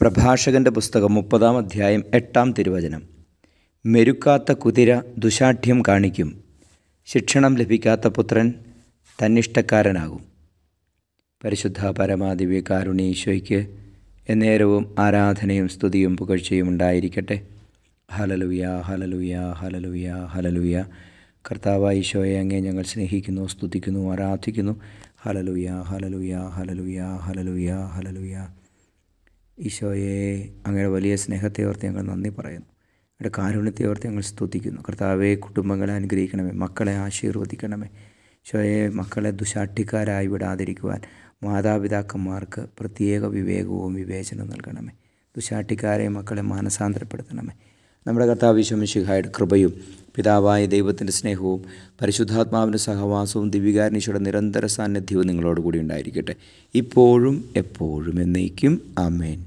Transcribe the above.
പ്രഭാഷകൻ്റെ പുസ്തകം മുപ്പതാം അധ്യായം എട്ടാം തിരുവചനം മെരുക്കാത്ത കുതിര ദുശാഠ്യം കാണിക്കും ശിക്ഷണം ലഭിക്കാത്ത പുത്രൻ തന്നിഷ്ടക്കാരനാകും പരിശുദ്ധ പരമാദിവ്യ കാരുണീശ്വയ്ക്ക് എന്നേരവും ആരാധനയും സ്തുതിയും പുകഴ്ചയും ഉണ്ടായിരിക്കട്ടെ ഹലലുയ ഹലലുയ ഹലലുയ ഹലലുയ കർത്താവായ ഈശോയെ അങ്ങേ ഞങ്ങൾ സ്നേഹിക്കുന്നു സ്തുതിക്കുന്നു ആരാധിക്കുന്നു ഹലലുയ ഹലലുയ ഹലലുയ ഹലലുയ ഹലലുയ ഈശോയെ അങ്ങയുടെ വലിയ സ്നേഹത്തെ ഓർത്ത് ഞങ്ങൾ നന്ദി പറയുന്നു അങ്ങയുടെ കാരുണ്യത്തെ ഓർത്ത് ഞങ്ങൾ സ്തുതിക്കുന്നു കർത്താവെ കുടുംബങ്ങളെ അനുഗ്രഹിക്കണമേ മക്കളെ ആശീർവദിക്കണമേ ഈശോയെ മക്കളെ ദുശാട്ടിക്കാരായി വിടാതിരിക്കുവാൻ മാതാപിതാക്കന്മാർക്ക് പ്രത്യേക വിവേകവും വിവേചനവും നൽകണമേ ദുശാട്ടിക്കാരെ മക്കളെ മാനസാന്തരപ്പെടുത്തണമേ നമ്മുടെ കർത്താവ് ഈശോമിശിഹായുടെ കൃപയും പിതാവായ ദൈവത്തിൻ്റെ സ്നേഹവും പരിശുദ്ധാത്മാവിൻ്റെ സഹവാസവും ദിവ്യകാരനീശയുടെ നിരന്തര സാന്നിധ്യവും നിങ്ങളോടുകൂടി ഉണ്ടായിരിക്കട്ടെ ഇപ്പോഴും എപ്പോഴും എന്നേക്കും ആമേൻ